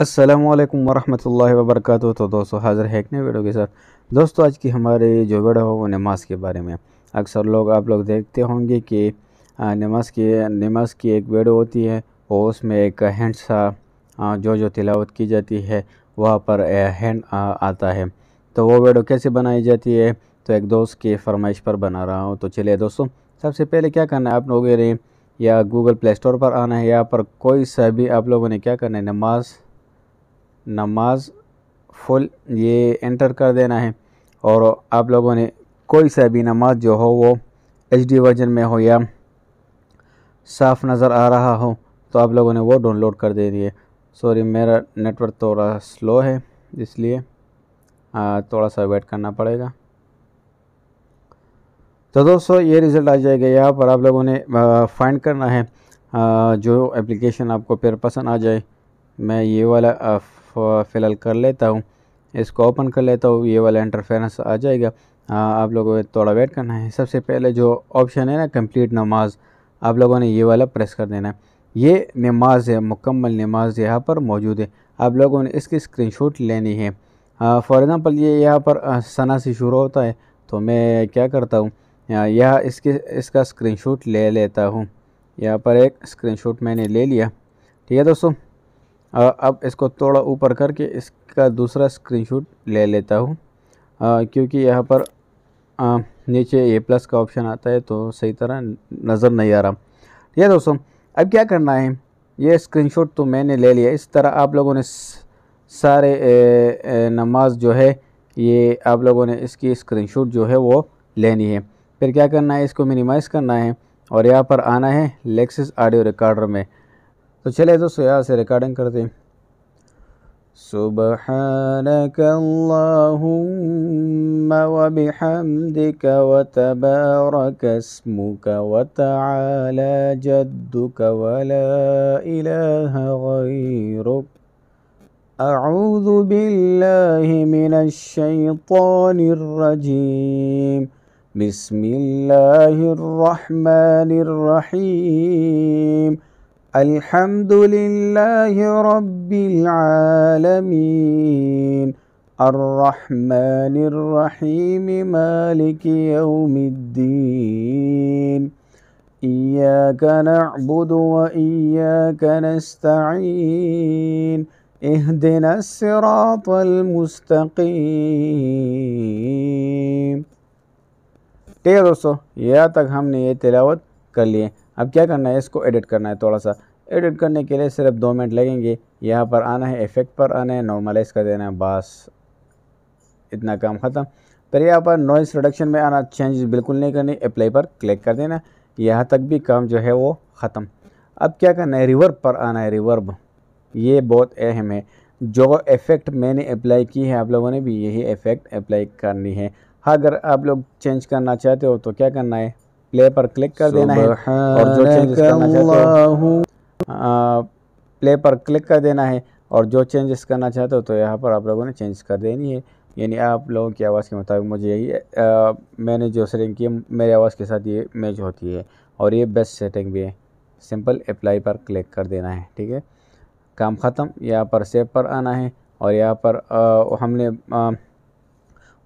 असलम वरहमल वबरक तो दोस्तों हाज़िर है एक नए वीडियो के साथ दोस्तों आज की हमारे जो वीडियो है वो नमाज़ के बारे में अक्सर लोग आप लोग देखते होंगे कि नमाज की नमाज की एक वीडियो होती है और उसमें एक हैंड सा जो जो तिलावत की जाती है वहाँ पर हैंड आता है तो वो वीडियो कैसे बनाई जाती है तो एक दोस्त की फरमाइश पर बना रहा हूँ तो चलिए दोस्तों सबसे पहले क्या करना है आप लोगों ने या गूगल प्ले स्टोर पर आना है यहाँ पर कोई सा भी आप लोगों ने क्या करना है नमाज़ नमाज फुल ये एंटर कर देना है और आप लोगों ने कोई सा भी नमाज जो हो वो एच डी वर्जन में हो या साफ नज़र आ रहा हो तो आप लोगों ने वो डाउनलोड कर देनी है सॉरी मेरा नेटवर्क थोड़ा स्लो है इसलिए थोड़ा सा वेट करना पड़ेगा तो दोस्तों ये रिज़ल्ट आ जाएगा यहाँ पर आप लोगों ने फाइंड करना है आ, जो एप्लीकेशन आपको फिर पसंद आ जाए मैं ये वाला फ़िलहाल कर लेता हूँ इसको ओपन कर लेता हूँ ये वाला इंटरफेरेंस आ जाएगा आप लोगों को थोड़ा वेट करना है सबसे पहले जो ऑप्शन है ना कंप्लीट नमाज आप लोगों ने ये वाला प्रेस कर देना है ये नमाज है मुकम्मल नमाज यहाँ पर मौजूद है आप लोगों ने इसकी स्क्रीनशॉट लेनी है फॉर एग्ज़ाम्पल ये यहाँ पर सना से शुरू होता है तो मैं क्या करता हूँ यह इसके इसका स्क्रीनशॉट ले लेता हूँ यहाँ पर एक स्क्रीनशॉट मैंने ले लिया ठीक है दोस्तों अब इसको थोड़ा ऊपर करके इसका दूसरा स्क्रीनशॉट ले लेता हूँ क्योंकि यहाँ पर आ, नीचे ए प्लस का ऑप्शन आता है तो सही तरह नज़र नहीं आ रहा ठीक है दोस्तों अब क्या करना है ये स्क्रीनशॉट तो मैंने ले लिया इस तरह आप लोगों ने सारे ए, ए, नमाज जो है ये आप लोगों ने इसकी स्क्रीनशॉट जो है वो लेनी है फिर क्या करना है इसको मिनिमाइज़ करना है और यहाँ पर आना है लेक्सिस ऑडियो रिकॉर्डर में تو چلے दोस्तों यहाँ سے ریکارڈنگ करते हैं سبحانك اللهم وبحمدك وتبارك اسمك وتعالى جدك ولا إله غيرك أعوذ بالله من الشيطان الرجيم بسم الله الرحمن الرحيم الحمد لله رب العالمين الرحمن الرحيم مالك يوم الدين إياك نعبد وإياك نستعين اهدنا الصراط المستقيم تيروسو يا दोस्तों यहाँ तक हमने ये अब क्या करना है इसको एडिट करना है थोड़ा सा एडिट करने के लिए सिर्फ दो मिनट लगेंगे यहाँ पर आना है इफेक्ट पर आना है नॉर्मलाइज कर देना है बस इतना काम ख़त्म फिर यहाँ पर नॉइस रिडक्शन में आना चेंज बिल्कुल नहीं करनी अप्लाई पर क्लिक कर देना यहाँ तक भी काम जो है वो ख़त्म अब क्या करना है रिवर्ब पर आना है रिवर्ब ये बहुत अहम है जो इफ़ेक्ट मैंने अप्लाई की है आप लोगों ने भी यही इफ़ेक्ट अप्लाई करनी है अगर आप लोग चेंज करना चाहते हो तो क्या करना है प्ले पर क्लिक कर देना है और जो चेंज करना चाहते हो प्ले पर क्लिक कर देना है और जो चेंजेस करना चाहते हो तो यहाँ पर आप लोगों ने चेंज कर देनी है यानी आप लोगों की आवाज़ के मुताबिक मुझे यही मैंने जो सेटिंग की मेरे मेरी आवाज़ के साथ ये मैच होती है और ये बेस्ट सेटिंग भी है सिंपल अप्लाई पर क्लिक कर देना है ठीक है काम ख़त्म यहाँ पर सेव पर आना है और यहाँ पर आ, हमने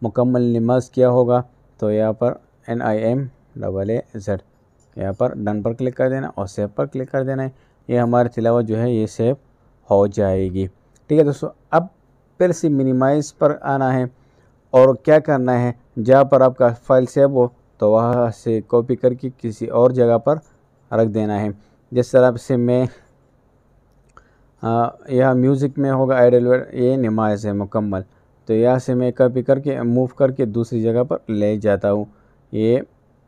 मुकम्मल नमाज किया होगा तो यहाँ पर N I M double A Z यहाँ पर डन पर क्लिक कर देना और सेव पर क्लिक कर देना है ये हमारी तिलावत जो है ये सेव हो जाएगी ठीक है दोस्तों अब फिर से मिनिमाइज पर आना है और क्या करना है जहाँ पर आपका फाइल सेव हो तो वहाँ से कॉपी करके किसी और जगह पर रख देना है जिस तरह से मैं हाँ, यह म्यूज़िक में होगा आइडल ये नमाज है मुकम्मल तो यहाँ से मैं कॉपी करके मूव करके दूसरी जगह पर ले जाता हूँ ये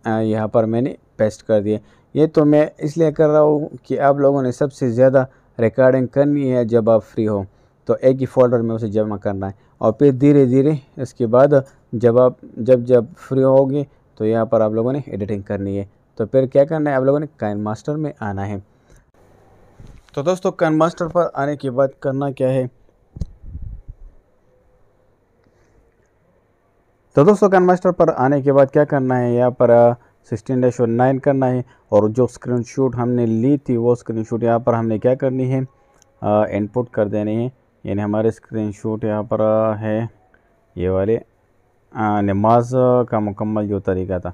यहाँ पर मैंने पेस्ट कर दिया ये तो मैं इसलिए कर रहा हूँ कि आप लोगों ने सबसे ज़्यादा रिकॉर्डिंग करनी है जब आप फ्री हो तो एक ही फोल्डर में उसे जमा करना है और फिर धीरे धीरे इसके बाद जब आप जब जब फ्री होगे तो यहाँ पर आप लोगों ने एडिटिंग करनी है तो फिर क्या करना है आप लोगों ने कैन मास्टर में आना है तो दोस्तों कैन मास्टर पर आने के बाद करना क्या है तो दोस्तों गन मास्टर पर आने के बाद क्या करना है यहाँ पर सिक्सटीन डैश और नाइन करना है और जो स्क्रीनशॉट हमने ली थी वो स्क्रीनशॉट यहाँ पर हमने क्या करनी है इनपुट कर देनी है यानी हमारे स्क्रीनशॉट यहाँ पर है ये वाले नमाज का मुकम्मल जो तरीका था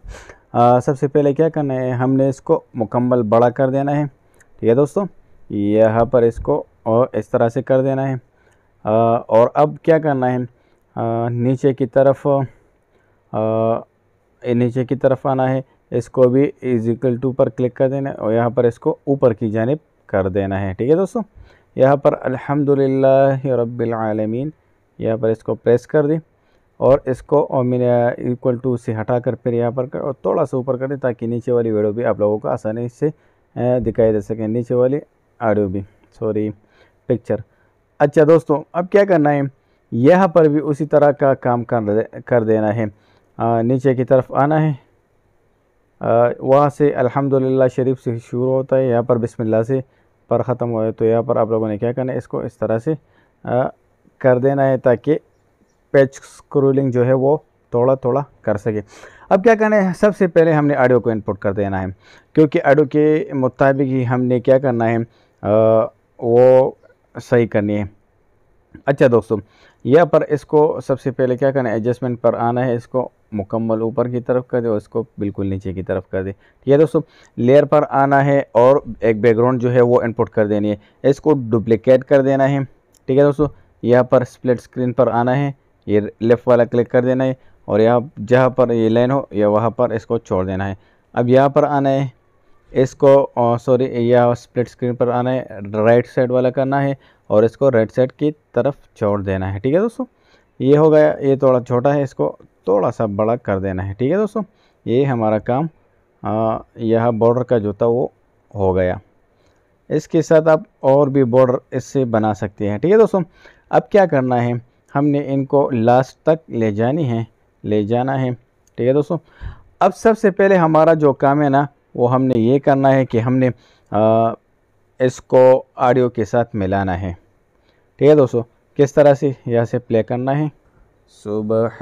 आ, सबसे पहले क्या करना है हमने इसको मुकम्मल बड़ा कर देना है ठीक है दोस्तों यहाँ पर इसको और इस तरह से कर देना है आ, और अब क्या करना है आ, नीचे की तरफ नीचे की तरफ आना है इसको भी इजिकल टू पर क्लिक कर देना है और यहाँ पर इसको ऊपर की जानब कर देना है ठीक है दोस्तों यहाँ पर अल्हम्दुलिल्लाह रबालमीन यहाँ पर इसको प्रेस कर दी और इसको इक्वल टू से हटा कर फिर यहाँ पर कर और थोड़ा सा ऊपर कर दें ताकि नीचे वाली वीडियो भी आप लोगों को आसानी से दिखाई दे सके नीचे वाली ऑडियो भी सॉरी पिक्चर अच्छा दोस्तों अब क्या करना है यहाँ पर भी उसी तरह का काम कर दे कर देना है नीचे की तरफ आना है वहाँ से अल्हम्दुलिल्लाह शरीफ से शुरू होता है यहाँ पर बिस्मिल्लाह से पर ख़त्म हो तो यहाँ पर आप लोगों ने क्या करना है इसको इस तरह से कर देना है ताकि पेच स्क्रोलिंग जो है वो थोड़ा थोड़ा कर सके अब क्या करना है सबसे पहले हमने ऑडियो को इनपुट कर देना है क्योंकि ऑडियो के मुताबिक ही हमने क्या करना है आ, वो सही करनी है अच्छा दोस्तों या पर इसको सबसे पहले क्या करना है एडजस्टमेंट पर आना है इसको मुकम्मल ऊपर की तरफ कर दे और इसको बिल्कुल नीचे की तरफ कर दे ठीक है दोस्तों लेयर पर आना है और एक बैकग्राउंड जो है वो इनपुट कर देनी है इसको डुप्लिकेट कर देना है ठीक है दोस्तों यहाँ पर स्प्लिट स्क्रीन पर आना है ये लेफ़्ट वाला क्लिक कर देना है और यहाँ जहाँ पर ये लाइन हो या वहाँ पर इसको छोड़ देना है अब यहाँ पर आना है इसको सॉरी या स्प्लिट स्क्रीन पर आना है राइट साइड वाला करना है और इसको राइट साइड की तरफ छोड़ देना है ठीक है दोस्तों ये हो गया ये थोड़ा छोटा है इसको थोड़ा सा बड़ा कर देना है ठीक है दोस्तों ये हमारा काम यह बॉर्डर का जो था वो हो गया इसके साथ आप और भी बॉर्डर इससे बना सकते हैं ठीक है दोस्तों अब क्या करना है हमने इनको लास्ट तक ले जानी है ले जाना है ठीक है दोस्तों अब सबसे पहले हमारा जो काम है ना वो हमने ये करना है कि हमने आ, इसको ऑडियो के साथ मिलाना है ठीक है दोस्तों किस तरह से यहाँ से प्ले करना है सुबह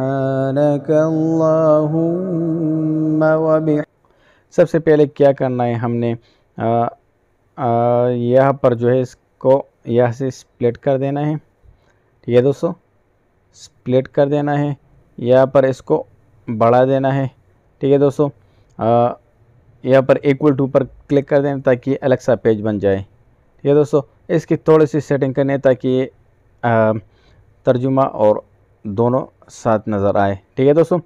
सबसे पहले क्या करना है हमने यहाँ पर जो है इसको यहाँ से स्प्लिट कर देना है ठीक है दोस्तों स्प्लिट कर देना है यहाँ पर इसको बढ़ा देना है ठीक है दोस्तों यहाँ पर इक्वल टू पर क्लिक कर दें ताकि सा पेज बन जाए ठीक है दोस्तों इसकी थोड़ी सी सेटिंग करनी ताकि तर्जुमा और दोनों साथ नज़र आए ठीक है दोस्तों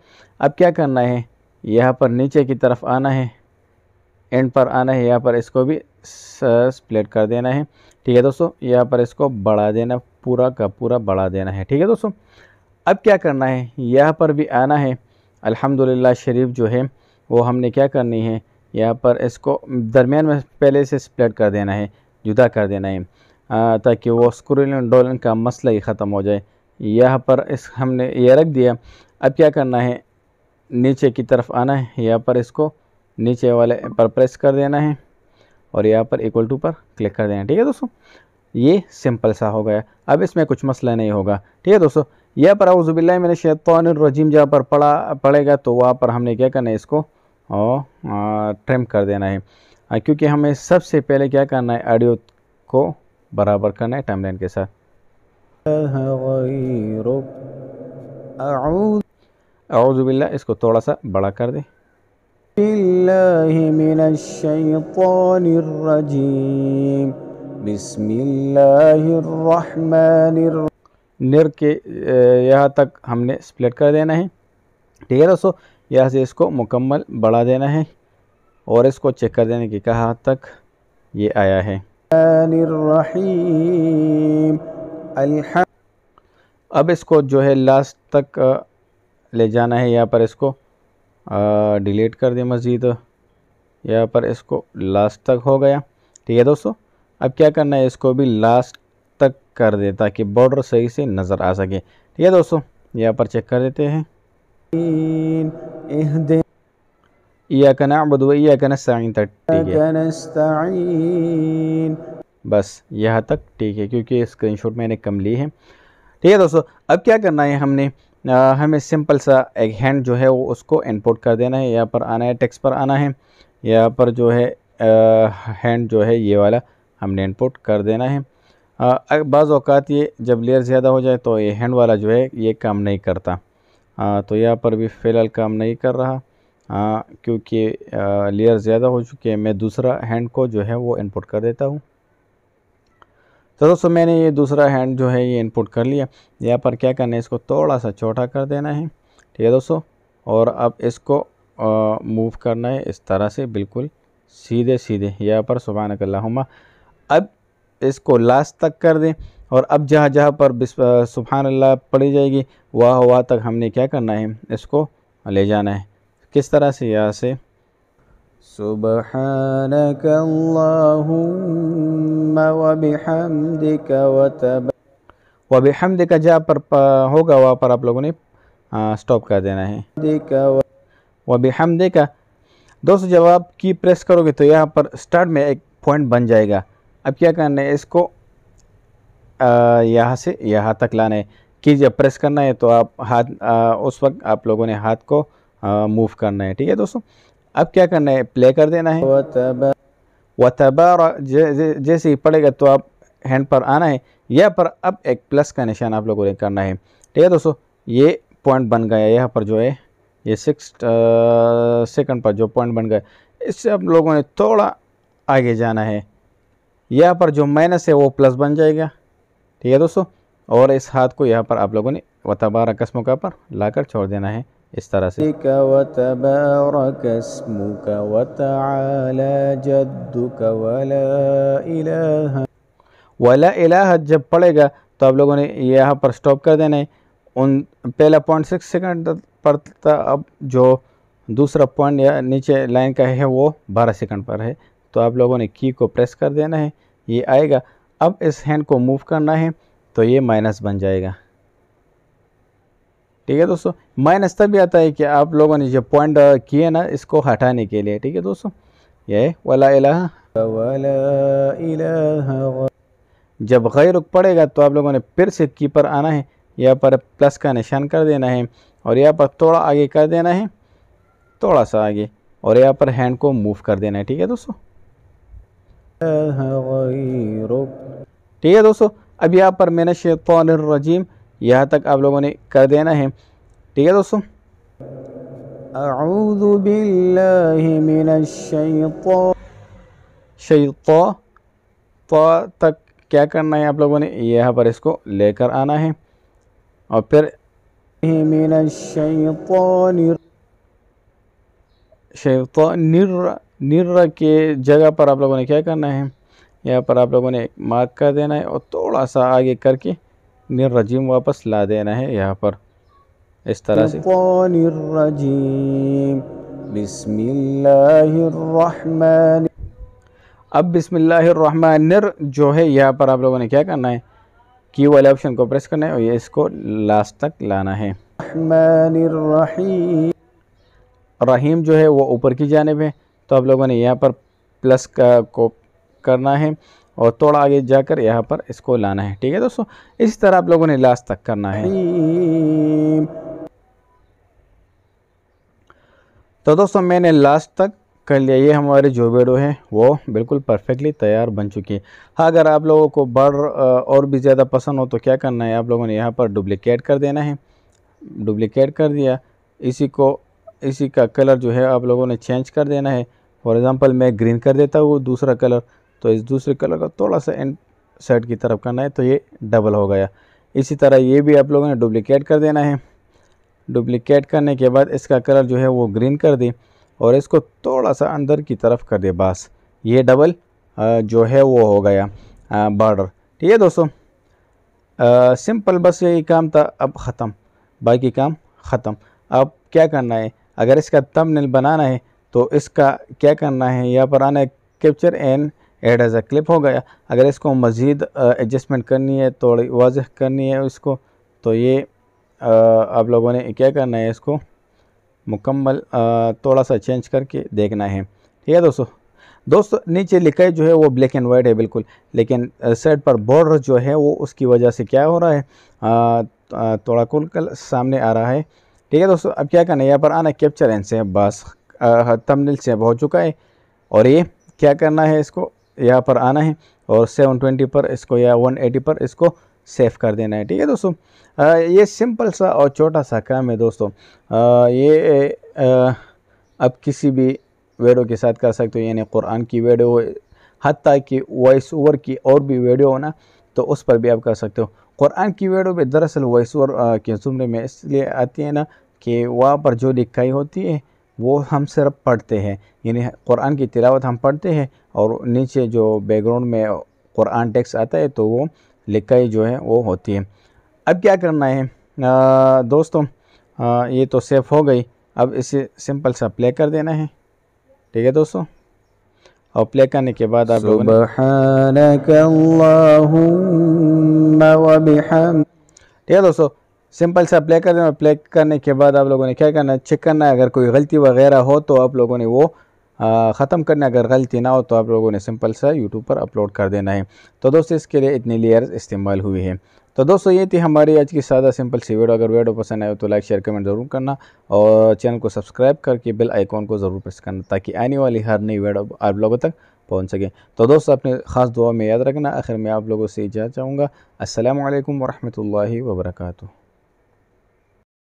अब क्या करना है यहाँ पर नीचे की तरफ आना है एंड पर आना है यहाँ पर इसको भी स्प्लिट कर देना है ठीक है दोस्तों यहाँ पर इसको बढ़ा देना पूरा का पूरा बढ़ा देना है ठीक है दोस्तों अब क्या करना है यहाँ पर भी आना है अल्हम्दुलिल्लाह शरीफ जो है वो हमने क्या करनी है यहाँ पर इसको दरमियान में पहले से स्प्लिट कर देना है जुदा कर देना है ताकि वो स्क्रूलन डोलन का मसला ही ख़त्म हो जाए यहाँ पर इस हमने ये रख दिया अब क्या करना है नीचे की तरफ आना है यहाँ पर इसको नीचे वाले पर प्रेस कर देना है और यहाँ पर इक्वल टू पर क्लिक कर देना है ठीक है दोस्तों ये सिंपल सा हो गया अब इसमें कुछ मसला नहीं होगा ठीक है दोस्तों यह पर आउज़बिल्ला मैंने शैतान रजीम जहाँ पर पढ़ा पड़ेगा तो वहाँ पर हमने क्या करना है इसको और ट्रिम कर देना है क्योंकि हमें सबसे पहले क्या करना है ऑडियो को बराबर करना है टाइमलाइन के साथ अवजुबिल्ला इसको थोड़ा सा बड़ा कर दे निर के यहाँ तक हमने स्प्लिट कर देना है ठीक है दोस्तों यहाँ से इसको मुकम्मल बढ़ा देना है और इसको चेक कर देने की कहा तक ये आया है अब इसको जो है लास्ट तक ले जाना है यहाँ पर इसको डिलीट कर दें मज़ीद यहाँ पर इसको लास्ट तक हो गया ठीक है दोस्तों अब क्या करना है इसको भी लास्ट तक कर दे ताकि बॉर्डर सही से नज़र आ सके ठीक है दोस्तों यहाँ पर चेक कर देते हैं तक ठीक है बस यहाँ तक ठीक है क्योंकि स्क्रीनशॉट मैंने कम ली है ठीक है दोस्तों अब क्या करना है हमने आ, हमें सिंपल सा एक हैंड जो है वो उसको इनपुट कर देना है यहाँ पर आना है टेक्स पर आना है यहाँ पर जो है आ, हैंड जो है ये वाला हमने इनपुट कर देना है बाज़ अवकात ये जब लेयर ज़्यादा हो जाए तो ये हैंड वाला जो है ये काम नहीं करता तो यहाँ पर भी फ़िलहाल काम नहीं कर रहा हाँ क्योंकि लेयर ज़्यादा हो चुके हैं मैं दूसरा हैंड को जो है वो इनपुट कर देता हूँ तो दोस्तों मैंने ये दूसरा हैंड जो है ये इनपुट कर लिया यहाँ पर क्या करना है इसको थोड़ा सा छोटा कर देना है ठीक है दोस्तों और अब इसको मूव करना है इस तरह से बिल्कुल सीधे सीधे यहाँ पर सुबह नकल्ला अब इसको लास्ट तक कर दें और अब जहाँ जहाँ पर सुबहान अल्लाह पड़ी जाएगी वाह वाह तक हमने क्या करना है इसको ले जाना है किस तरह से यहाँ से सुबह वह وبحمدك وتب जहाँ पर होगा वहाँ पर आप लोगों ने स्टॉप कर देना है देखा दोस्तों जब आप की प्रेस करोगे तो यहाँ पर स्टार्ट में एक पॉइंट बन जाएगा अब क्या करना है इसको यहाँ से यहाँ तक लाना है कि जब प्रेस करना है तो आप हाथ आ, उस वक्त आप लोगों ने हाथ को मूव करना है ठीक है दोस्तों अब क्या करना है प्ले कर देना है वतबा और जैसे ही पड़ेगा तो आप हैंड पर आना है यह पर अब एक प्लस का निशान आप लोगों ने करना है ठीक है दोस्तों ये पॉइंट बन गया यहाँ पर जो है ये सिक्स सेकंड पर जो पॉइंट बन गया इससे आप लोगों ने थोड़ा आगे जाना है यहाँ पर जो माइनस है वो प्लस बन जाएगा ठीक है दोस्तों और इस हाथ को यहाँ पर आप लोगों ने वतबारा अकस मौका पर लाकर छोड़ देना है इस तरह से वाला इलाह जब पड़ेगा तो आप लोगों ने यहाँ पर स्टॉप कर देना है उन पहला पॉइंट सिक्स सेकेंड पर था अब जो दूसरा पॉइंट या नीचे लाइन का है वो बारह सेकंड पर है तो आप लोगों ने की को प्रेस कर देना है ये आएगा अब इस हैंड को मूव करना है तो ये माइनस बन जाएगा ठीक है दोस्तों माइनस तभी आता है कि आप लोगों ने जो पॉइंट uh, किए ना इसको हटाने के लिए ठीक है दोस्तों ये वाला इलाह वाला जब गैर पड़ेगा तो आप लोगों ने फिर से की पर आना है यहाँ पर प्लस का निशान कर देना है और यहाँ पर थोड़ा आगे कर देना है थोड़ा सा आगे और यहाँ पर हैंड को मूव कर देना है ठीक है दोस्तों ठीक है दोस्तों अब यहाँ पर मैंने शैतान यहाँ तक आप लोगों ने कर देना है ठीक है दोस्तों أعوذ بالله من الشيطان तो तक क्या करना है आप लोगों ने यहाँ पर इसको लेकर आना है और फिर शैतान निर निर के जगह पर आप लोगों ने क्या करना है यहाँ पर आप लोगों ने मार्क कर देना है और थोड़ा सा आगे करके निर्रजीम वापस ला देना है यहाँ पर इस तरह से अब बिस्मिल्लाहिर्रहमान निर जो है यहाँ पर आप लोगों ने क्या करना है की वाले ऑप्शन को प्रेस करना है और ये इसको लास्ट तक लाना है रहीम जो है वो ऊपर की जानब है तो आप लोगों ने यहाँ पर प्लस का को करना है और थोड़ा आगे जाकर यहाँ पर इसको लाना है ठीक है दोस्तों इसी तरह आप लोगों ने लास्ट तक करना है तो दोस्तों मैंने लास्ट तक कर लिया ये हमारे जो वीडियो है वो बिल्कुल परफेक्टली तैयार बन चुकी है हाँ अगर आप लोगों को बड़ और भी ज़्यादा पसंद हो तो क्या करना है आप लोगों ने यहाँ पर डुप्लिकेट कर देना है डुप्लिकेट कर दिया इसी को इसी का कलर जो है आप लोगों ने चेंज कर देना है फॉर एग्ज़ाम्पल मैं ग्रीन कर देता हूँ दूसरा कलर तो इस दूसरे कलर का थोड़ा सा एंड साइड की तरफ करना है तो ये डबल हो गया इसी तरह ये भी आप लोगों ने डुप्लिकेट कर देना है डुप्लिकेट करने के बाद इसका कलर जो है वो ग्रीन कर दें और इसको थोड़ा सा अंदर की तरफ कर दे बस ये डबल जो है वो हो गया बॉर्डर ठीक है दोस्तों सिंपल बस यही काम था अब ख़त्म बाकी काम ख़त्म अब क्या करना है अगर इसका तमनेल बनाना है तो इसका क्या करना है यहाँ पर आना है capture and add as a clip हो गया अगर इसको मज़ीद एडजस्टमेंट करनी है थोड़ी वाजह करनी है इसको तो ये आ, आप लोगों ने क्या करना है इसको मुकम्मल थोड़ा सा चेंज करके देखना है ठीक है दोस्तों दोस्तों नीचे लिखाई जो है वो ब्लैक एंड वाइट है बिल्कुल लेकिन साइड पर बॉर्डर जो है वो उसकी वजह से क्या हो रहा है थोड़ा कुल कल सामने आ रहा है ठीक है दोस्तों अब क्या करना है यहाँ पर आना कैप्चर एंड से बस तमनिल से हो चुका है और ये क्या करना है इसको यहाँ पर आना है और 720 पर इसको या 180 पर इसको सेव कर देना है ठीक है दोस्तों आ, ये सिंपल सा और छोटा सा काम है दोस्तों आ, ये आप किसी भी वीडियो के साथ कर सकते हो यानी कुरान की वीडियो हती कि वॉइस ओवर की और भी वीडियो होना तो उस पर भी आप कर सकते हो कुरान की वीडियो में दरअसल वॉइस ओवर के ज़ुमरे में इसलिए आती है ना कि वहाँ पर जो लिखाई होती है वो हम सिर्फ पढ़ते हैं यानी कुरान की तिलावत हम पढ़ते हैं और नीचे जो बैकग्राउंड में कुरान टेक्स्ट आता है तो वो लिखाई जो है वो होती है अब क्या करना है आ, दोस्तों आ, ये तो सेफ हो गई अब इसे सिंपल सा प्ले कर देना है ठीक है दोस्तों और प्ले करने के बाद आप लोगों ठीक है दोस्तों सिंपल से अप्लाई कर देना और अप्लाई करने के बाद आप लोगों ने क्या करना है चेक करना है अगर कोई गलती वगैरह हो तो आप लोगों ने वो ख़त्म करना अगर गलती ना हो तो आप लोगों ने सिंपल सा यूट्यूब पर अपलोड कर देना है तो दोस्तों इसके लिए इतनी लेयर्स इस्तेमाल हुई है तो दोस्तों ये थी हमारी आज की सादा सिंपल सी वीडियो अगर वीडियो पसंद आए तो लाइक शेयर कमेंट ज़रूर करना और चैनल को सब्सक्राइब करके बेल आइकॉन को ज़रूर प्रेस करना ताकि आने वाली हर नई वीडियो आप लोगों तक पहुँच सकें तो दोस्तों अपने ख़ास दुआ में याद रखना आखिर में आप लोगों से इजाज़ चाहूँगा असलम वरहमल वर्का